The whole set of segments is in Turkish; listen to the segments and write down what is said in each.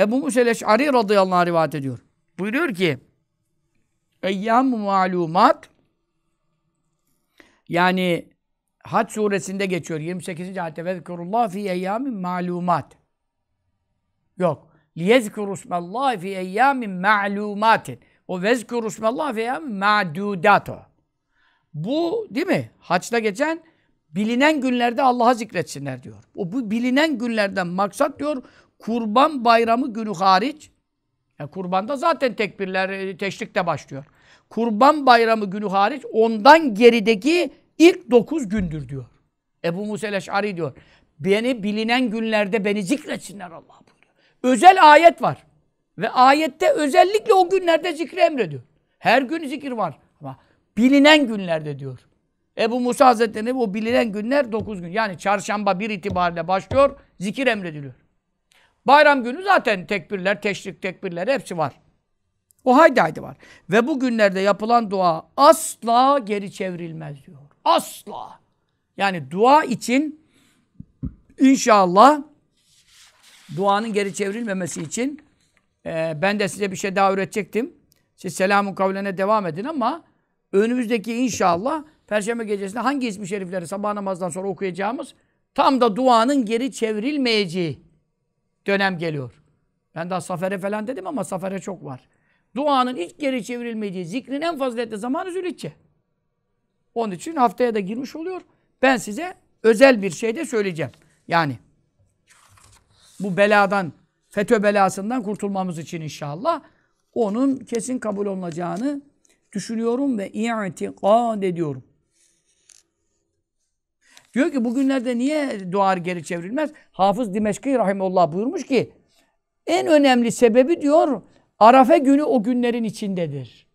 Ebu Musel Eş'ari radıyallahu anh rivayet ediyor. Buyuruyor ki eyyam malumat yani Hac suresinde geçiyor 28. ayette vezkurullah fi eyyamin malumat yok liyezkurusmallah fi eyyamin malumatin o vezkurusmallah fi eyyamin ma'dudato bu değil mi? Haçta geçen bilinen günlerde Allah'a zikretsinler diyor. O bu bilinen günlerden maksat diyor kurban bayramı günü hariç, yani kurbanda zaten tekbirler, e, teşrik de başlıyor. Kurban bayramı günü hariç ondan gerideki ilk dokuz gündür diyor. Ebu Musa el diyor. Beni bilinen günlerde beni zikretsinler Allah buyuruyor. Özel ayet var. Ve ayette özellikle o günlerde zikri emrediyor. Her gün zikir var. Ama bilinen günlerde diyor. Ebu Musa Hazretleri o bilinen günler dokuz gün. Yani çarşamba bir itibariyle başlıyor, zikir emrediliyor. Bayram günü zaten tekbirler, teşrik tekbirler hepsi var. O haydi haydi var. Ve bu günlerde yapılan dua asla geri çevrilmez diyor. Asla. Yani dua için inşallah duanın geri çevrilmemesi için e, ben de size bir şey daha üretecektim. Siz selamun kavlene devam edin ama önümüzdeki inşallah Perşembe gecesinde hangi ismi şerifleri sabah namazdan sonra okuyacağımız tam da duanın geri çevrilmeyeceği dönem geliyor. Ben daha safere falan dedim ama safere çok var. Duanın hiç geri çevrilmediği, zikrin en faziletli zamanı Zülhicce. Onun için haftaya da girmiş oluyor. Ben size özel bir şey de söyleyeceğim. Yani bu beladan, FETÖ belasından kurtulmamız için inşallah onun kesin kabul olunacağını düşünüyorum ve i'tikad ediyorum. Diyor ki bugünlerde niye duvar geri çevrilmez? Hafız Dimeşki Rahimullah buyurmuş ki en önemli sebebi diyor Arafa günü o günlerin içindedir.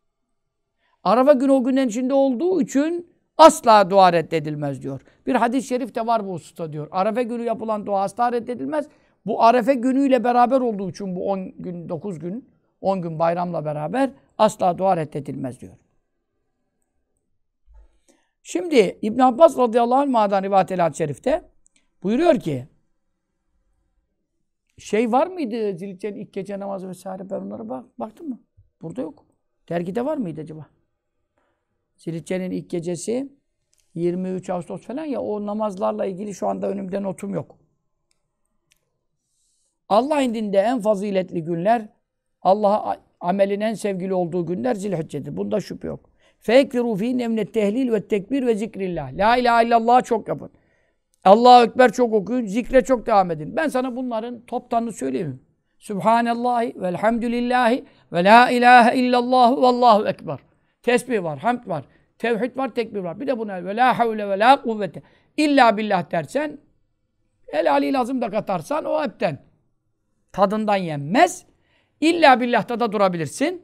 Arafa günü o günlerin içinde olduğu için asla dua reddedilmez diyor. Bir hadis-i şerif de var bu hususta diyor. Arafa günü yapılan dua asla reddedilmez. Bu Arefe günüyle beraber olduğu için bu 10 gün, 9 gün, 10 gün bayramla beraber asla dua reddedilmez diyor. Şimdi İbn Abbas radıyallahu madan rivayet el şerifte buyuruyor ki şey var mıydı Zilce'nin ilk gece namazı vesaire ben onlara bak, baktım mı? Burada yok. Dergide var mıydı acaba? Zilce'nin ilk gecesi 23 Ağustos falan ya o namazlarla ilgili şu anda önümde notum yok. Allah indinde en faziletli günler Allah'a amelin en sevgili olduğu günler Zilhicce'dir. Bunda şüphe yok. Fekfiru fihin emnet tehlil ve tekbir ve zikrillah. La ilahe illallah çok yapın. Allahu Ekber çok okuyun, zikre çok devam edin. Ben sana bunların toptanını söyleyeyim. Subhanallahi velhamdülillahi ve la ilahe illallah vallahu Ekber. Tesbih var, hamd var, tevhid var, tekbir var. Bir de buna ve la havle ve la kuvvete illa billah dersen el ali lazım da katarsan o hepten tadından yenmez. İlla billah'ta da durabilirsin.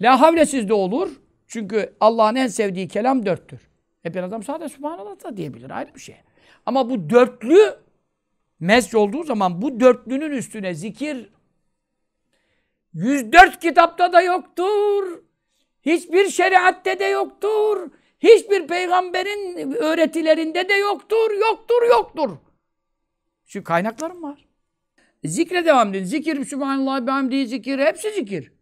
La havlesiz de olur. Çünkü Allah'ın en sevdiği kelam dörttür. E bir adam sadece Subhanallah da diyebilir. Ayrı bir şey. Ama bu dörtlü mezc olduğu zaman bu dörtlünün üstüne zikir 104 kitapta da yoktur. Hiçbir şeriatte de yoktur. Hiçbir peygamberin öğretilerinde de yoktur, yoktur, yoktur. Şu kaynaklarım var. Zikre devam edin. Zikir, Sübhanallah, Behemdi, zikir. Hepsi zikir.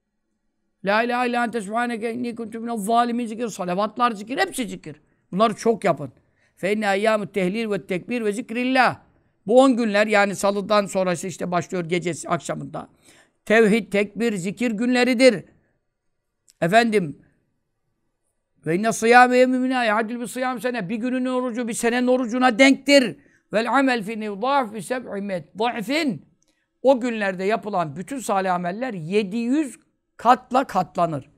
La ilahe illa ente subhaneke inni kuntu minel zalimin zikir. Salavatlar zikir. Hepsi zikir. Bunları çok yapın. Fe inne ayyamut tehlil ve tekbir ve zikrillah. Bu on günler yani salıdan sonrası işte başlıyor gecesi akşamında. Tevhid, tekbir, zikir günleridir. Efendim ve inne sıyâme yevmine yadil bir sıyam sene. Bir günün orucu bir senenin orucuna denktir. Vel amel fi nivdâf bi seb'i met. O günlerde yapılan bütün salih ameller 700 katla katlanır.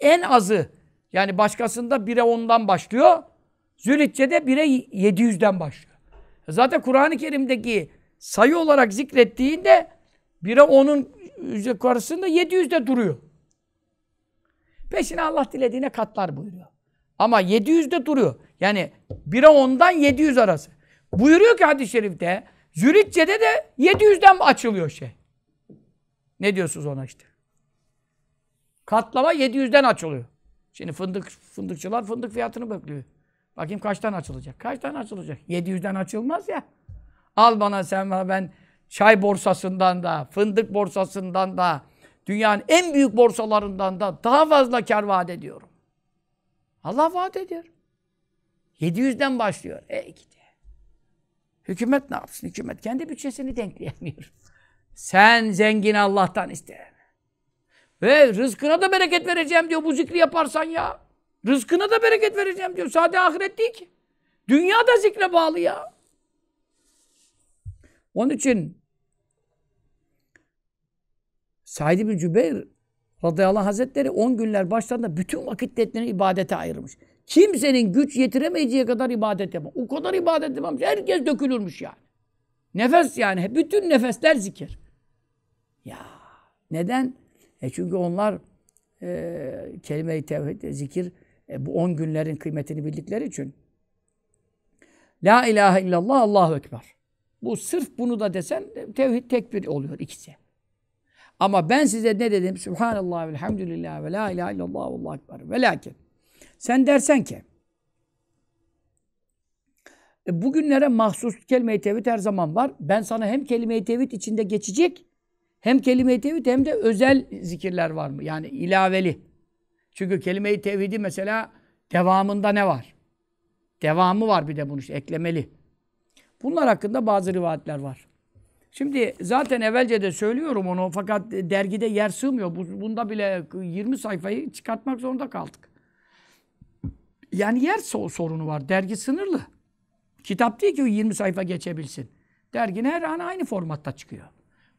En azı yani başkasında 1'e 10'dan başlıyor. Zülhicce'de 1'e 700'den başlıyor. Zaten Kur'an-ı Kerim'deki sayı olarak zikrettiğinde 1'e 10'un yukarısında 700'de duruyor. Peşine Allah dilediğine katlar buyuruyor. Ama 700'de duruyor. Yani 1'e 10'dan 700 arası. Buyuruyor ki hadis-i şerifte Zülhicce'de de 700'den açılıyor şey. Ne diyorsunuz ona işte? Katlama 700'den açılıyor. Şimdi fındık fındıkçılar fındık fiyatını bekliyor. Bakayım kaçtan açılacak? Kaçtan açılacak? 700'den açılmaz ya. Al bana sen bana ben çay borsasından da, fındık borsasından da, dünyanın en büyük borsalarından da daha fazla kar vaat ediyorum. Allah vaat ediyor. 700'den başlıyor. E gidi. Hükümet ne yapsın? Hükümet kendi bütçesini denkleyemiyor. Sen zengin Allah'tan iste. Ve rızkına da bereket vereceğim diyor bu zikri yaparsan ya. Rızkına da bereket vereceğim diyor. Sadece ahiret değil ki. Dünya da zikre bağlı ya. Onun için Said bin Cübeyr radıyallahu anh hazretleri 10 günler baştan da bütün vakitlerini ibadete ayırmış. Kimsenin güç yetiremeyeceği kadar ibadet yapma. O kadar ibadet yapmamış. Herkes dökülürmüş yani. Nefes yani. Bütün nefesler zikir. Ya neden? E çünkü onlar e, kelime-i tevhid, zikir e, bu on günlerin kıymetini bildikleri için La ilahe illallah Allahu Ekber. Bu sırf bunu da desen e, tevhid tekbir oluyor ikisi. Ama ben size ne dedim? Subhanallah, velhamdülillah ve la ilahe illallah ve Allahu ekber. Ve lakin sen dersen ki e, bugünlere mahsus kelime-i tevhid her zaman var. Ben sana hem kelime-i tevhid içinde geçecek hem kelime-i tevhid hem de özel zikirler var mı? Yani ilaveli. Çünkü kelime-i tevhidi mesela devamında ne var? Devamı var bir de bunun işte eklemeli. Bunlar hakkında bazı rivayetler var. Şimdi zaten evvelce de söylüyorum onu fakat dergide yer sığmıyor. Bunda bile 20 sayfayı çıkartmak zorunda kaldık. Yani yer sorunu var. Dergi sınırlı. Kitap değil ki 20 sayfa geçebilsin. Dergine her an aynı formatta çıkıyor.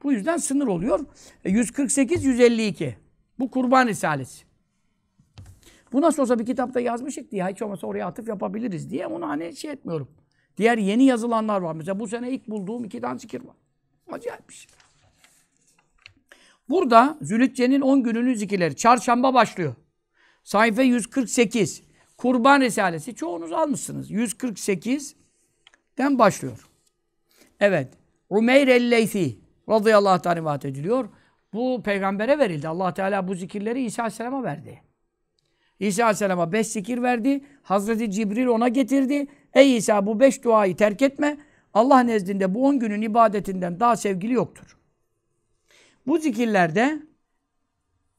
Bu yüzden sınır oluyor. 148-152. E, bu kurban risalesi. Bu nasıl olsa bir kitapta yazmıştık diye hiç olmazsa oraya atıf yapabiliriz diye onu hani şey etmiyorum. Diğer yeni yazılanlar var. Mesela bu sene ilk bulduğum iki tane zikir var. Acayip bir şey. Burada Zülitçe'nin 10 gününün zikirleri. Çarşamba başlıyor. Sayfa 148. Kurban Risalesi. Çoğunuz almışsınız. 148'den başlıyor. Evet. Umeyr el-Leyfi radıyallahu anh rivayet ediliyor. Bu peygambere verildi. allah Teala bu zikirleri İsa Aleyhisselam'a verdi. İsa Aleyhisselam'a beş zikir verdi. Hazreti Cibril ona getirdi. Ey İsa bu beş duayı terk etme. Allah nezdinde bu on günün ibadetinden daha sevgili yoktur. Bu zikirlerde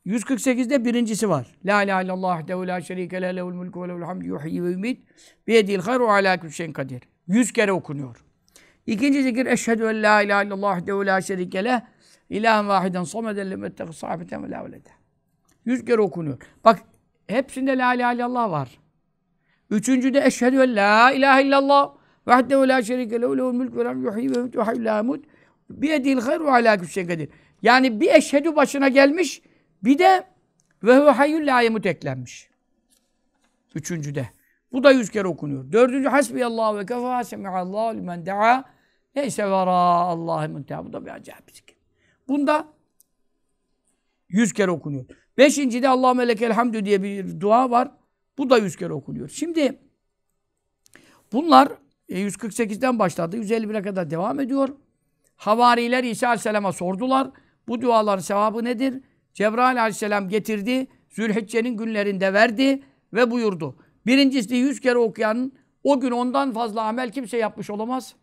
148'de birincisi var. La ilahe illallah dehu la şerike le lehul mulku ve lehul hamdi, yuhyi ve yumit. Biyedil hayru ala kulli şeyin kadir. Yüz kere okunuyor. İkinci zikir eşhedü en la ilahe illallah de la şerikele ilahen vahiden someden lemettehi sahibeten ve la velede. Yüz kere okunuyor. Bak hepsinde la ilahe illallah var. Üçüncü Üçüncüde eşhedü en la ilahe illallah vahdehu la şerike lehu lehul mülk ve lem yuhyi ve yuhyi ve la yamut biyedil hayr ve alâ kadir. Yani bir eşhedü başına gelmiş bir de ve huve hayyul la yamut eklenmiş. Üçüncü de. Bu da yüz kere okunuyor. Dördüncü hasbiyallahu ve kefa semihallahu limen da'a neyse vera Allah'ı münteha. Bu da bir acayip bir zikir. Bunda yüz kere okunuyor. Beşinci de Allah melekel hamdü diye bir dua var. Bu da yüz kere okunuyor. Şimdi bunlar 148'den e, başladı. 151'e kadar devam ediyor. Havariler İsa Aleyhisselam'a sordular. Bu duaların sevabı nedir? Cebrail Aleyhisselam getirdi. Zülhicce'nin günlerinde verdi ve buyurdu. Birincisi 100 kere okuyan o gün ondan fazla amel kimse yapmış olamaz.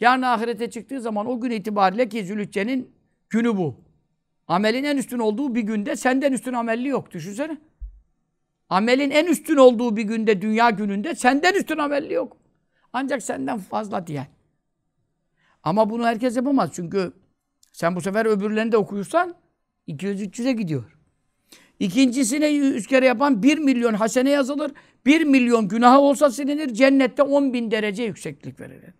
Yarın ahirete çıktığı zaman o gün itibariyle ki Zülhücce'nin günü bu. Amelin en üstün olduğu bir günde senden üstün amelli yok. Düşünsene. Amelin en üstün olduğu bir günde, dünya gününde senden üstün amelli yok. Ancak senden fazla diyen. Ama bunu herkes yapamaz çünkü sen bu sefer öbürlerini de okuyursan 200-300'e gidiyor. İkincisine yüz kere yapan bir milyon hasene yazılır. Bir milyon günahı olsa silinir. Cennette on bin derece yükseklik verilir.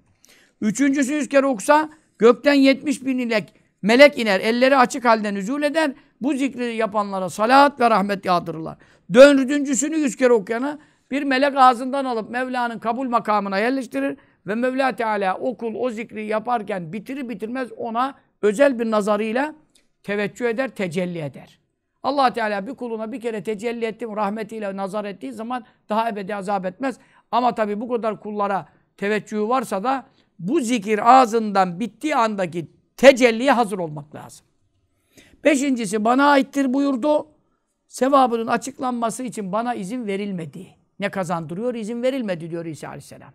Üçüncüsü yüz kere okusa gökten yetmiş bin ilek melek iner. Elleri açık halde nüzul eder. Bu zikri yapanlara salat ve rahmet yağdırırlar. Dördüncüsünü yüz kere okuyana bir melek ağzından alıp Mevla'nın kabul makamına yerleştirir. Ve Mevla Teala okul o zikri yaparken bitirir bitirmez ona özel bir nazarıyla teveccüh eder, tecelli eder allah Teala bir kuluna bir kere tecelli ettim rahmetiyle nazar ettiği zaman daha ebedi azap etmez. Ama tabii bu kadar kullara teveccühü varsa da bu zikir ağzından bittiği andaki tecelliye hazır olmak lazım. Beşincisi bana aittir buyurdu. Sevabının açıklanması için bana izin verilmedi. Ne kazandırıyor? İzin verilmedi diyor İsa Aleyhisselam.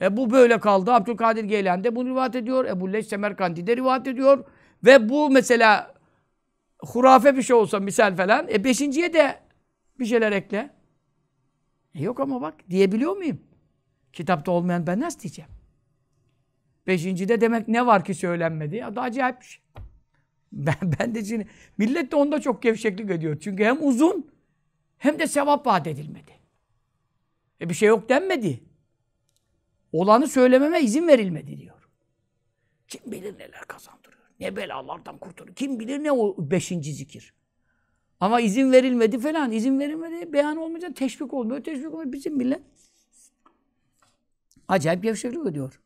E bu böyle kaldı. Abdülkadir Geylan de bunu rivayet ediyor. Ebu Leş Semerkandi de rivayet ediyor. Ve bu mesela hurafe bir şey olsa misal falan. E beşinciye de bir şeyler ekle. E yok ama bak diyebiliyor muyum? Kitapta olmayan ben nasıl diyeceğim? Beşincide demek ne var ki söylenmedi? Ya da acayip bir şey. Ben, ben de şimdi, millet de onda çok gevşeklik ediyor. Çünkü hem uzun hem de sevap vaat edilmedi. E bir şey yok denmedi. Olanı söylememe izin verilmedi diyor. Kim bilir neler kazandırıyor. Ne belalardan kurtulur. Kim bilir ne o beşinci zikir. Ama izin verilmedi falan. İzin verilmedi. Beyan olmayacak. Teşvik olmuyor. Teşvik olmuyor. Bizim millet acayip gevşeklik ödüyor.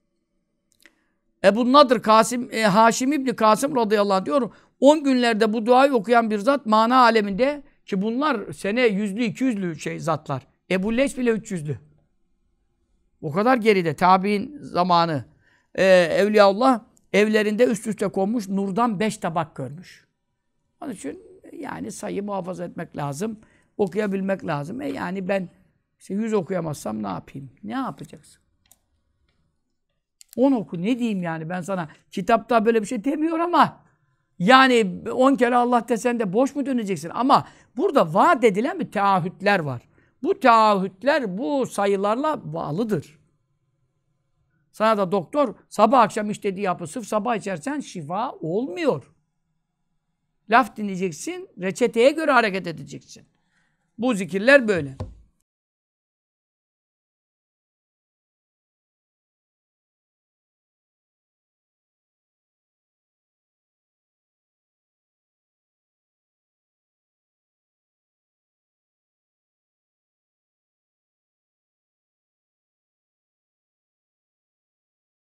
Ebu Nadir Kasım, e, Haşim İbni Kasım radıyallahu anh diyor. 10 günlerde bu duayı okuyan bir zat mana aleminde ki bunlar sene yüzlü, iki yüzlü şey zatlar. Ebu leş bile üç yüzlü. O kadar geride. Tabi'in zamanı. Ee, Evliyaullah evlerinde üst üste konmuş nurdan beş tabak görmüş. Onun için e, yani sayı muhafaza etmek lazım. Okuyabilmek lazım. E yani ben işte yüz okuyamazsam ne yapayım? Ne yapacaksın? On oku ne diyeyim yani ben sana kitapta böyle bir şey demiyor ama yani on kere Allah desen de boş mu döneceksin? Ama burada vaat edilen bir taahhütler var. Bu taahhütler bu sayılarla bağlıdır. Sana da doktor sabah akşam iç dediği yapı sırf sabah içersen şifa olmuyor. Laf dinleyeceksin, reçeteye göre hareket edeceksin. Bu zikirler böyle.